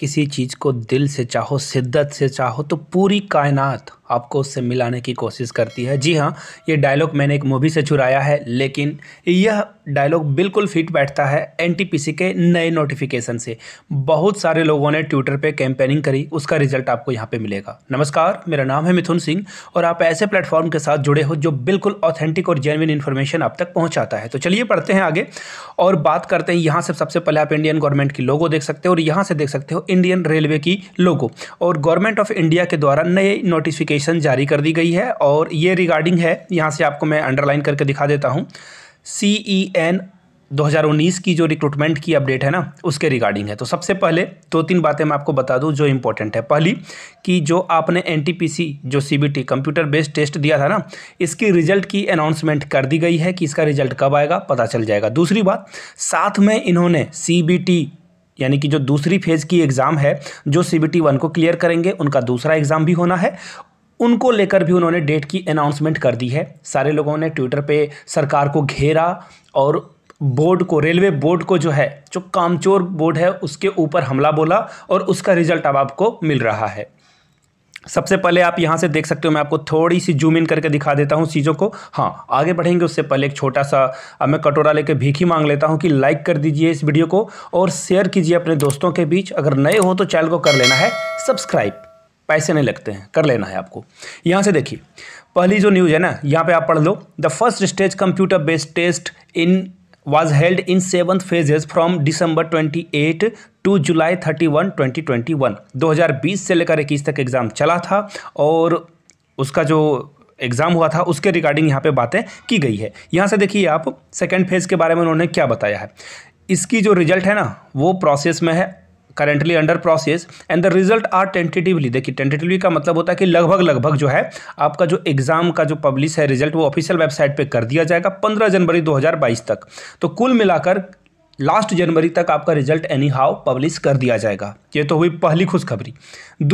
किसी चीज़ को दिल से चाहो शिद्दत से चाहो तो पूरी कायनात आपको उससे मिलाने की कोशिश करती है जी हाँ ये डायलॉग मैंने एक मूवी से चुराया है लेकिन यह डायलॉग बिल्कुल फिट बैठता है एनटीपीसी के नए नोटिफिकेशन से बहुत सारे लोगों ने ट्विटर पे कैंपेनिंग करी उसका रिजल्ट आपको यहाँ पे मिलेगा नमस्कार मेरा नाम है मिथुन सिंह और आप ऐसे प्लेटफॉर्म के साथ जुड़े हो जो बिल्कुल ऑथेंटिक और जेनविन इन्फॉर्मेशन आप तक पहुँचाता है तो चलिए पढ़ते हैं आगे और बात करते हैं यहाँ से सबसे पहले आप इंडियन गवर्नमेंट की लोगो देख सकते हो और यहाँ से देख सकते हो इंडियन रेलवे की लोगो और गवर्नमेंट ऑफ इंडिया के द्वारा नए नोटिफिकेशन नोटिफिकेशन जारी कर दी गई है और ये रिगार्डिंग है यहाँ से आपको मैं अंडरलाइन करके दिखा देता हूँ सी ई एन 2019 की जो रिक्रूटमेंट की अपडेट है ना उसके रिगार्डिंग है तो सबसे पहले दो तीन बातें मैं आपको बता दूं जो इम्पोर्टेंट है पहली कि जो आपने एनटीपीसी जो सीबीटी कंप्यूटर बेस्ड टेस्ट दिया था ना इसकी रिजल्ट की अनाउंसमेंट कर दी गई है कि इसका रिजल्ट कब आएगा पता चल जाएगा दूसरी बात साथ में इन्होंने सी यानी कि जो दूसरी फेज़ की एग्ज़ाम है जो सी बी टी वन को क्लियर करेंगे उनका दूसरा एग्ज़ाम भी होना है उनको लेकर भी उन्होंने डेट की अनाउंसमेंट कर दी है सारे लोगों ने ट्विटर पे सरकार को घेरा और बोर्ड को रेलवे बोर्ड को जो है जो कामचोर बोर्ड है उसके ऊपर हमला बोला और उसका रिजल्ट अब आपको मिल रहा है सबसे पहले आप यहाँ से देख सकते हो मैं आपको थोड़ी सी जूम इन करके दिखा देता हूँ चीज़ों को हाँ आगे बढ़ेंगे उससे पहले एक छोटा सा अब मैं कटोरा लेके भीखी मांग लेता हूँ कि लाइक कर दीजिए इस वीडियो को और शेयर कीजिए अपने दोस्तों के बीच अगर नए हो तो चैनल को कर लेना है सब्सक्राइब पैसे नहीं लगते हैं कर लेना है आपको यहाँ से देखिए पहली जो न्यूज़ है ना यहाँ पे आप पढ़ लो the first stage computer based test in was held in seventh phases from December 28 to July thirty one twenty twenty one दो हज़ार बीस से लेकर इक्कीस तक एग्ज़ाम चला था और उसका जो एग्ज़ाम हुआ था उसके रिगार्डिंग यहाँ पे बातें की गई है यहाँ से देखिए आप सेकेंड फेज़ के बारे में उन्होंने क्या बताया है इसकी जो रिजल्ट है ना वो प्रोसेस में है currently under process and the result are tentatively देखिए टेंटेटिवली का मतलब होता है कि लगभग लगभग जो है आपका जो एग्ज़ाम का जो पब्लिश है रिजल्ट वो ऑफिशियल वेबसाइट पे कर दिया जाएगा 15 जनवरी 2022 तक तो कुल मिलाकर लास्ट जनवरी तक आपका रिजल्ट एनी हाउ पब्लिश कर दिया जाएगा ये तो हुई पहली खुशखबरी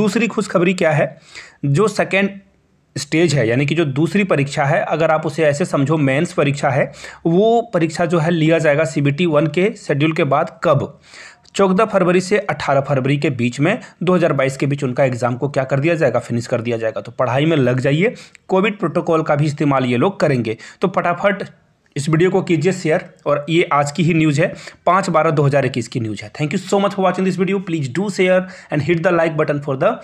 दूसरी खुशखबरी क्या है जो सेकेंड स्टेज है यानी कि जो दूसरी परीक्षा है अगर आप उसे ऐसे समझो मेंस परीक्षा है वो परीक्षा जो है लिया जाएगा सी बी टी वन के शेड्यूल के बाद कब चौदह फरवरी से अठारह फरवरी के बीच में 2022 के बीच उनका एग्ज़ाम को क्या कर दिया जाएगा फिनिश कर दिया जाएगा तो पढ़ाई में लग जाइए कोविड प्रोटोकॉल का भी इस्तेमाल ये लोग करेंगे तो फटाफट इस वीडियो को कीजिए शेयर और ये आज की ही न्यूज़ है पाँच बारह दो हज़ार इक्कीस की न्यूज़ है thank you so much for watching this video please do share and hit the like button for the